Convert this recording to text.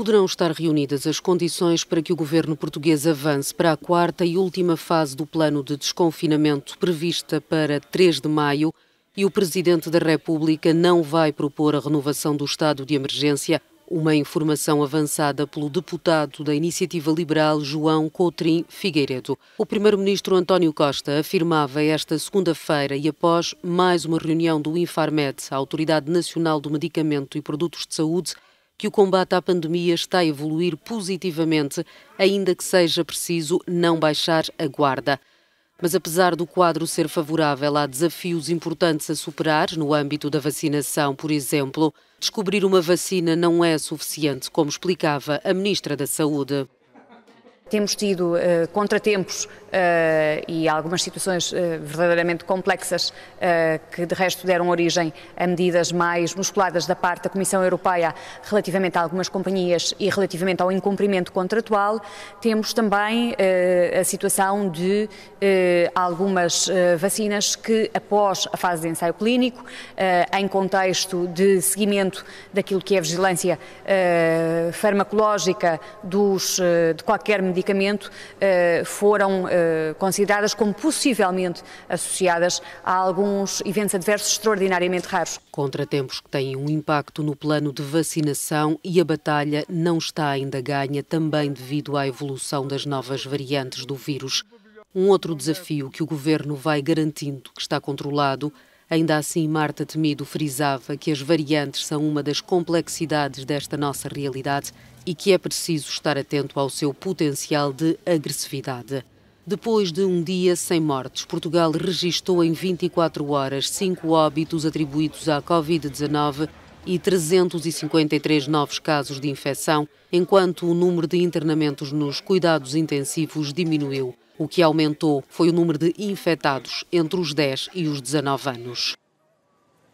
poderão estar reunidas as condições para que o governo português avance para a quarta e última fase do plano de desconfinamento prevista para 3 de maio e o Presidente da República não vai propor a renovação do estado de emergência, uma informação avançada pelo deputado da Iniciativa Liberal João Coutrin Figueiredo. O primeiro-ministro António Costa afirmava esta segunda-feira e após mais uma reunião do Infarmed, a Autoridade Nacional do Medicamento e Produtos de Saúde, que o combate à pandemia está a evoluir positivamente, ainda que seja preciso não baixar a guarda. Mas apesar do quadro ser favorável, há desafios importantes a superar no âmbito da vacinação, por exemplo. Descobrir uma vacina não é suficiente, como explicava a Ministra da Saúde. Temos tido uh, contratempos uh, e algumas situações uh, verdadeiramente complexas que, de resto, deram origem a medidas mais musculadas da parte da Comissão Europeia relativamente a algumas companhias e relativamente ao incumprimento contratual. Temos também a situação de algumas vacinas que, após a fase de ensaio clínico, em contexto de seguimento daquilo que é a vigilância farmacológica dos, de qualquer medida, medicamento eh, foram eh, consideradas como possivelmente associadas a alguns eventos adversos extraordinariamente raros. Contratempos que têm um impacto no plano de vacinação e a batalha não está ainda ganha também devido à evolução das novas variantes do vírus. Um outro desafio que o governo vai garantindo que está controlado. Ainda assim, Marta Temido frisava que as variantes são uma das complexidades desta nossa realidade e que é preciso estar atento ao seu potencial de agressividade. Depois de um dia sem mortes, Portugal registrou em 24 horas cinco óbitos atribuídos à Covid-19 e 353 novos casos de infecção, enquanto o número de internamentos nos cuidados intensivos diminuiu. O que aumentou foi o número de infectados entre os 10 e os 19 anos.